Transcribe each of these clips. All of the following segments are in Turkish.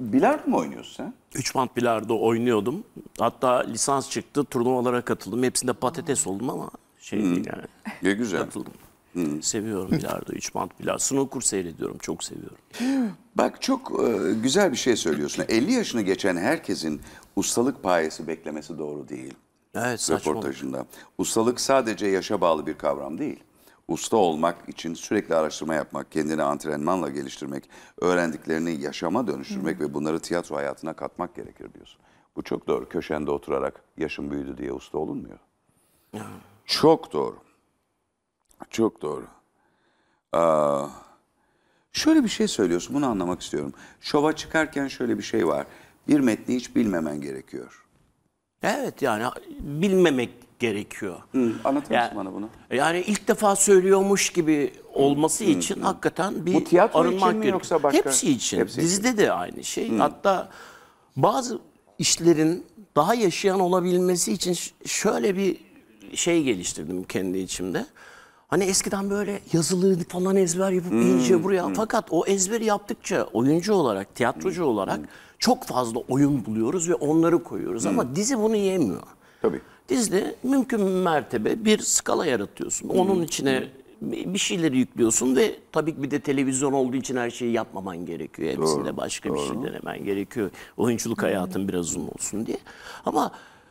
Bilardo mu oynuyorsun sen? Üç bant bilardo oynuyordum. Hatta lisans çıktı, turnuvalara katıldım. Hepsinde patates hmm. oldum ama şey değil hmm. yani. Ne güzel. Katıldım. Hmm. Seviyorum bilardo, üç bant bilardo. Snooker seyrediyorum, çok seviyorum. Bak çok e, güzel bir şey söylüyorsun. 50 yaşını geçen herkesin ustalık payesi beklemesi doğru değil. Evet, saçma. Röportajında. Ustalık sadece yaşa bağlı bir kavram değil usta olmak için sürekli araştırma yapmak, kendini antrenmanla geliştirmek, öğrendiklerini yaşama dönüştürmek Hı. ve bunları tiyatro hayatına katmak gerekir diyorsun. Bu çok doğru. Köşende oturarak yaşım büyüdü diye usta olunmuyor. Çok doğru. Çok doğru. Aa, şöyle bir şey söylüyorsun, bunu anlamak istiyorum. Şova çıkarken şöyle bir şey var. Bir metni hiç bilmemen gerekiyor. Evet yani bilmemek gerekiyor. Hı, anlatır yani, mısın bana bunu? Yani ilk defa söylüyormuş gibi olması hı, için hı. hakikaten bir Bu tiyatro arınmak için mi yoksa başka? Hepsi için. Hepsi Dizide için. de aynı şey. Hı. Hatta bazı işlerin daha yaşayan olabilmesi için şöyle bir şey geliştirdim kendi içimde. Hani eskiden böyle yazılı falan ezber yapıp hmm, iyice buraya. Hmm. Fakat o ezberi yaptıkça oyuncu olarak, tiyatrocu hmm. olarak çok fazla oyun buluyoruz ve onları koyuyoruz. Hmm. Ama dizi bunu yemiyor. Tabii. Dizle mümkün mertebe bir skala yaratıyorsun. Onun hmm. içine bir şeyleri yüklüyorsun ve tabii ki bir de televizyon olduğu için her şeyi yapmaman gerekiyor. Hepsinde başka bir doğru. şey denemen gerekiyor. Oyunculuk hmm. hayatın biraz uzun olsun diye. Ama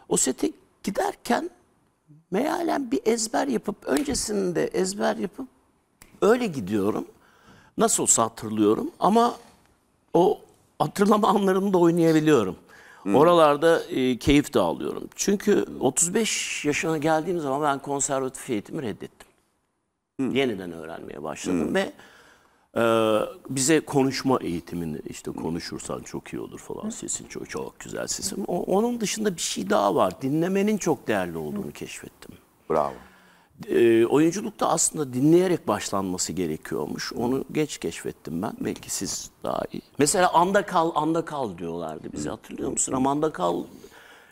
o sete giderken mealen bir ezber yapıp öncesinde ezber yapıp öyle gidiyorum. Nasıl olsa hatırlıyorum ama o hatırlama anlarında oynayabiliyorum. Oralarda e, keyif de alıyorum. Çünkü 35 yaşına geldiğim zaman ben konservatif eğitimi reddettim. Hı. Yeniden öğrenmeye başladım Hı. ve e, bize konuşma eğitimini işte konuşursan çok iyi olur falan sesin çok çok güzel sesim. O, onun dışında bir şey daha var. Dinlemenin çok değerli olduğunu keşfettim. Bravo. E, ee, oyunculukta aslında dinleyerek başlanması gerekiyormuş. Onu geç keşfettim ben. Belki siz daha iyi. Mesela anda kal, anda kal diyorlardı bize. Hatırlıyor musun? Ama anda kal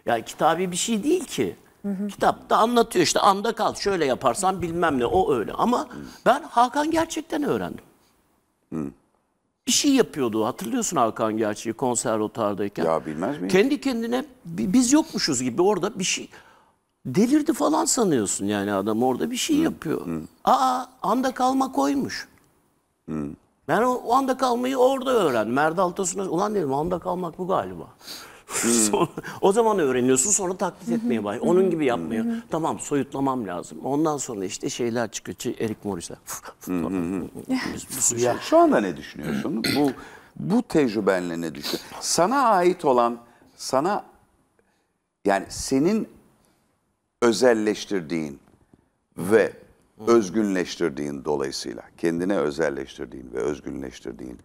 yani kitabi bir şey değil ki. Kitap da anlatıyor işte anda kal şöyle yaparsan bilmem ne o öyle. Ama ben Hakan gerçekten öğrendim. Hı. Bir şey yapıyordu hatırlıyorsun Hakan gerçeği konservatuvardayken. Ya bilmez miyim? Kendi kendine biz yokmuşuz gibi orada bir şey delirdi falan sanıyorsun yani adam orada bir şey yapıyor. Aa anda kalma koymuş. Ben o, o anda kalmayı orada öğrendim. Merdal Tosun'a ulan dedim anda kalmak bu galiba. sonra, o zaman öğreniyorsun sonra taklit etmeye bay. Onun gibi yapmıyor. tamam soyutlamam lazım. Ondan sonra işte şeyler çıkıyor. Şey, Erik Morris'e. ya şu anda ne düşünüyorsun? bu bu tecrübenle ne düşünüyorsun? Sana ait olan sana yani senin özelleştirdiğin ve özgünleştirdiğin dolayısıyla kendine özelleştirdiğin ve özgünleştirdiğin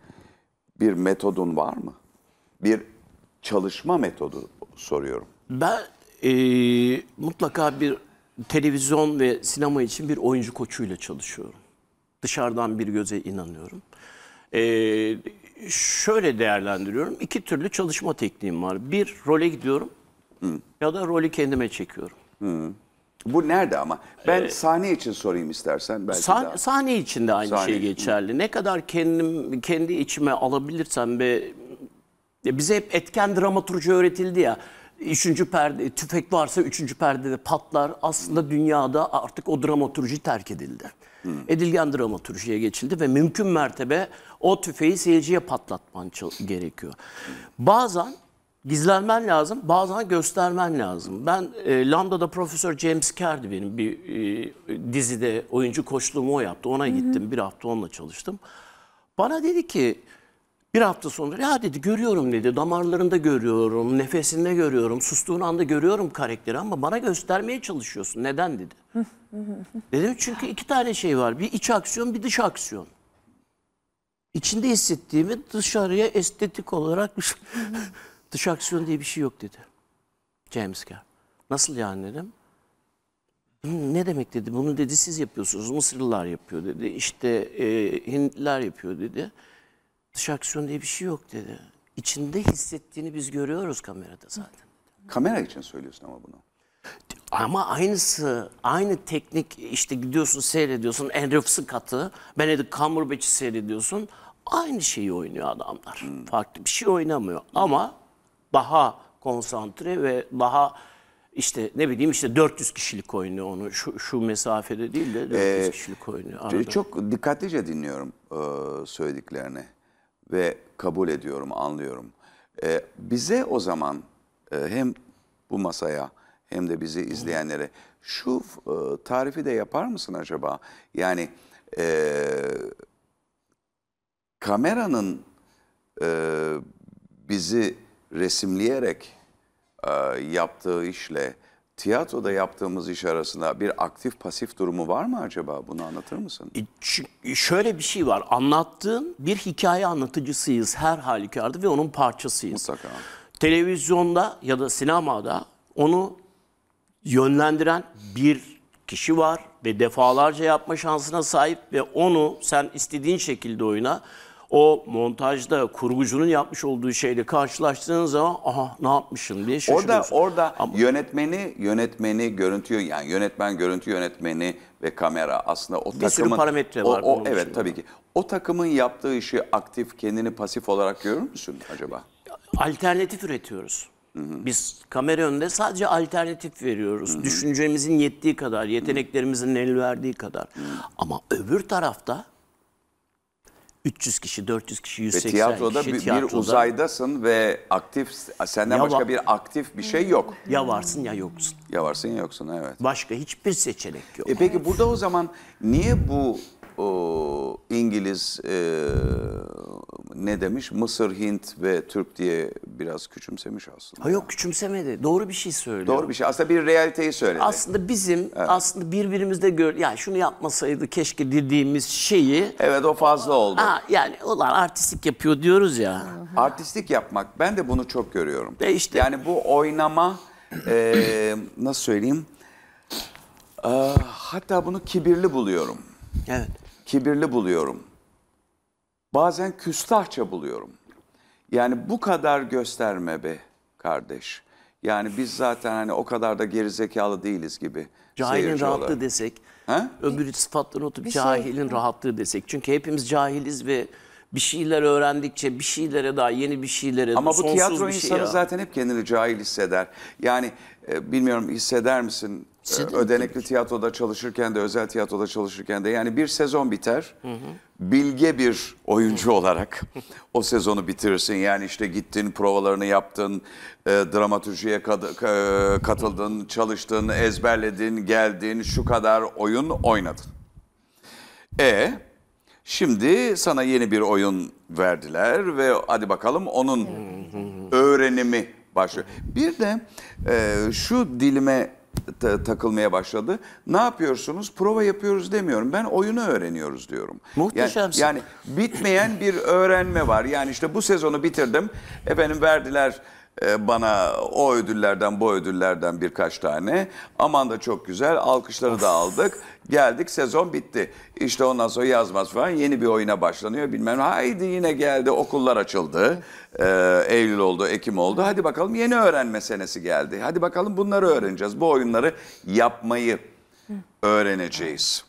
bir metodun var mı? Bir çalışma metodu soruyorum. Ben e, mutlaka bir televizyon ve sinema için bir oyuncu koçuyla çalışıyorum. Dışarıdan bir göze inanıyorum. E, şöyle değerlendiriyorum. İki türlü çalışma tekniğim var. Bir role gidiyorum Hı. ya da rolü kendime çekiyorum. Bu nerede ama? Ben ee, sahne için sorayım istersen belki sah daha. Sahne için de aynı şey sahne şey geçerli. Hı. Ne kadar kendim kendi içime alabilirsem ve bize hep etken dramaturji öğretildi ya. Üçüncü perde, tüfek varsa üçüncü perdede patlar. Aslında dünyada artık o dramaturji terk edildi. Hı. Edilgen dramaturjiye geçildi ve mümkün mertebe o tüfeği seyirciye patlatman gerekiyor. Bazen gizlenmen lazım, bazen göstermen lazım. Ben e, Lambda'da Profesör James Kerr'di benim bir e, dizide oyuncu koçluğumu o yaptı. Ona gittim, hı hı. bir hafta onunla çalıştım. Bana dedi ki bir hafta sonra ya dedi görüyorum dedi damarlarında görüyorum, nefesinde görüyorum, sustuğun anda görüyorum karakteri ama bana göstermeye çalışıyorsun. Neden dedi. Dedim çünkü iki tane şey var bir iç aksiyon bir dış aksiyon. İçinde hissettiğimi dışarıya estetik olarak Dış aksiyon diye bir şey yok dedi. James Kerr. Nasıl yani dedim. Ne demek dedi. Bunu dedi siz yapıyorsunuz. Mısırlılar yapıyor dedi. İşte e, Hintliler yapıyor dedi. Dış aksiyon diye bir şey yok dedi. İçinde hissettiğini biz görüyoruz kamerada zaten. Kamera için söylüyorsun ama bunu. Ama aynısı, aynı teknik işte gidiyorsun seyrediyorsun Andrew Scott'ı, Benedict Cumberbatch'i seyrediyorsun. Aynı şeyi oynuyor adamlar. Hmm. Farklı bir şey oynamıyor hmm. ama daha konsantre ve daha işte ne bileyim işte 400 kişilik oynuyor onu şu, şu mesafede değil de 400 ee, kişilik oynuyor. E, arada. Çok dikkatlice dinliyorum e, söylediklerini ve kabul ediyorum, anlıyorum. E, bize o zaman e, hem bu masaya hem de bizi izleyenlere şu e, tarifi de yapar mısın acaba? Yani e, kameranın e, bizi resimleyerek e, yaptığı işle tiyatroda yaptığımız iş arasında bir aktif pasif durumu var mı acaba? Bunu anlatır mısın? Ş e, şöyle bir şey var. Anlattığın bir hikaye anlatıcısıyız her halükarda ve onun parçasıyız. Mutlaka. Televizyonda ya da sinemada onu yönlendiren bir kişi var ve defalarca yapma şansına sahip ve onu sen istediğin şekilde oyna o montajda kurgucunun yapmış olduğu şeyle karşılaştığın zaman aha ne yapmışım diye şaşırıyorsun. Orada orada Ama... yönetmeni yönetmeni görüntü yani yönetmen görüntü yönetmeni ve kamera aslında o bir takımın sürü parametre var. O, o, evet için. tabii ki. O takımın yaptığı işi aktif kendini pasif olarak görür müsün acaba? Alternatif üretiyoruz. Biz kamera önünde sadece alternatif veriyoruz. Düşüncemizin yettiği kadar, yeteneklerimizin el verdiği kadar. Ama öbür tarafta 300 kişi, 400 kişi, 180 ve tiyatroda kişi. Bir, tiyatroda uzaydasın ve aktif, senden ya başka bir aktif bir şey yok. Ya varsın ya yoksun. Ya varsın ya yoksun evet. Başka hiçbir seçenek yok. E peki burada o zaman niye bu o İngiliz e, ne demiş? Mısır, Hint ve Türk diye biraz küçümsemiş aslında. Ha yok küçümsemedi. Doğru bir şey söylüyor. Doğru bir şey. Aslında bir realiteyi söyledi. Aslında bizim evet. aslında birbirimizde gör yani şunu yapmasaydı keşke dediğimiz şeyi Evet o fazla oldu. Ha, yani ulan artistik yapıyor diyoruz ya. artistik yapmak ben de bunu çok görüyorum. E işte. Yani bu oynama e, nasıl söyleyeyim? E, hatta bunu kibirli buluyorum. Evet kibirli buluyorum. Bazen küstahça buluyorum. Yani bu kadar gösterme be kardeş. Yani biz zaten hani o kadar da gerizekalı değiliz gibi. Cahilin rahatlığı olarak. desek, ha? öbür sıfatları oturup bir şey- cahilin şey. rahatlığı desek. Çünkü hepimiz cahiliz ve bir şeyler öğrendikçe bir şeylere daha yeni bir şeylere Ama bu tiyatro şey insanı şey ya. zaten hep kendini cahil hisseder. Yani e, bilmiyorum hisseder misin Size şey Ödenekli tiyatroda çalışırken de özel tiyatroda çalışırken de yani bir sezon biter. Hı hı. Bilge bir oyuncu olarak o sezonu bitirirsin. Yani işte gittin, provalarını yaptın, e, dramatürjiye kad e, katıldın, çalıştın, ezberledin, geldin, şu kadar oyun oynadın. E şimdi sana yeni bir oyun verdiler ve hadi bakalım onun öğrenimi başlıyor. Bir de e, şu dilime ta takılmaya başladı. Ne yapıyorsunuz? Prova yapıyoruz demiyorum. Ben oyunu öğreniyoruz diyorum. Muhteşemsin. Yani, yani bitmeyen bir öğrenme var. Yani işte bu sezonu bitirdim. Efendim verdiler ee, bana o ödüllerden bu ödüllerden birkaç tane. Aman da çok güzel alkışları da aldık. Geldik sezon bitti. İşte ondan sonra yazmaz falan yeni bir oyuna başlanıyor bilmem. Haydi yine geldi okullar açıldı. Ee, Eylül oldu, Ekim oldu. Hadi bakalım yeni öğrenme senesi geldi. Hadi bakalım bunları öğreneceğiz. Bu oyunları yapmayı öğreneceğiz.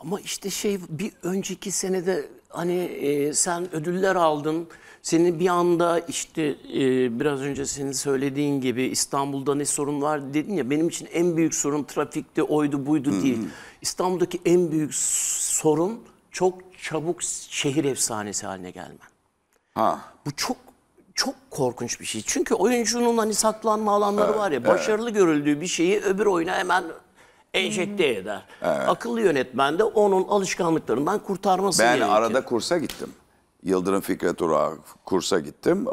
Ama işte şey bir önceki senede hani e, sen ödüller aldın. Senin bir anda işte e, biraz önce senin söylediğin gibi İstanbul'da ne sorun var dedin ya benim için en büyük sorun trafikte oydu buydu Hı-hı. Hmm. değil. İstanbul'daki en büyük sorun çok çabuk şehir efsanesi haline gelmen. Ha. Bu çok çok korkunç bir şey. Çünkü oyuncunun hani saklanma alanları evet, var ya başarılı evet. görüldüğü bir şeyi öbür oyuna hemen enjekte eder. Evet. Akıllı yönetmen de onun alışkanlıklarından kurtarması ben gerekir. Ben arada kursa gittim. Yıldırım Fikret Urak kursa gittim. E,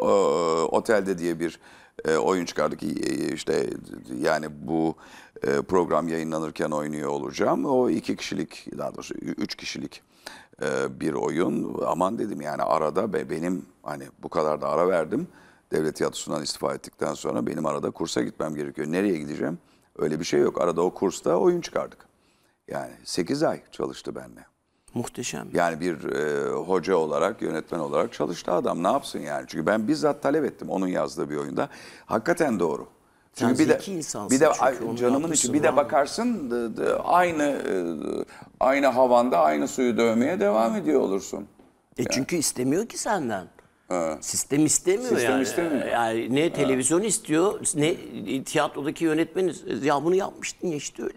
otelde diye bir e, oyun çıkardık. E, işte yani bu e, program yayınlanırken oynuyor olacağım. O iki kişilik daha doğrusu üç kişilik e, bir oyun. Aman dedim yani arada be, benim hani bu kadar da ara verdim. Devlet tiyatrosundan istifa ettikten sonra benim arada kursa gitmem gerekiyor. Nereye gideceğim? Öyle bir şey yok. Arada o kursta oyun çıkardık. Yani 8 ay çalıştı benimle. Muhteşem. Yani bir e, hoca olarak, yönetmen olarak çalıştı adam. Ne yapsın yani? Çünkü ben bizzat talep ettim onun yazdığı bir oyunda. Hakikaten doğru. Çünkü Sen bir de bir de ay, canımın için, şey bir de bakarsın de, de, aynı e, aynı havanda aynı suyu dövmeye devam ediyor olursun. E yani. çünkü istemiyor ki senden. Ha. Sistem istemiyor Sistem yani. istemiyor. E, yani ne televizyon ha. istiyor, ne tiyatrodaki yönetmeniz. Ya bunu yapmıştın ya işte öyle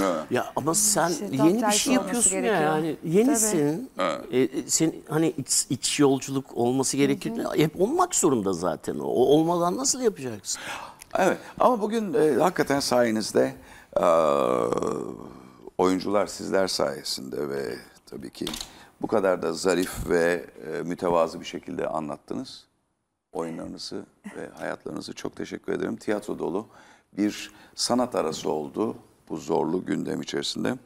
Evet. Ya ama sen işte yeni bir şey yapıyorsun ya yani. Yenisin. Evet. E, e sen hani iç, iç yolculuk olması gerekir. Hı hı. Hep olmak zorunda zaten o. o. Olmadan nasıl yapacaksın? Evet ama bugün e, hakikaten sayenizde e, oyuncular sizler sayesinde ve tabii ki bu kadar da zarif ve e, mütevazı bir şekilde anlattınız oyunlarınızı ve hayatlarınızı çok teşekkür ederim. Tiyatro dolu bir sanat arası oldu bu zorlu gündem içerisinde.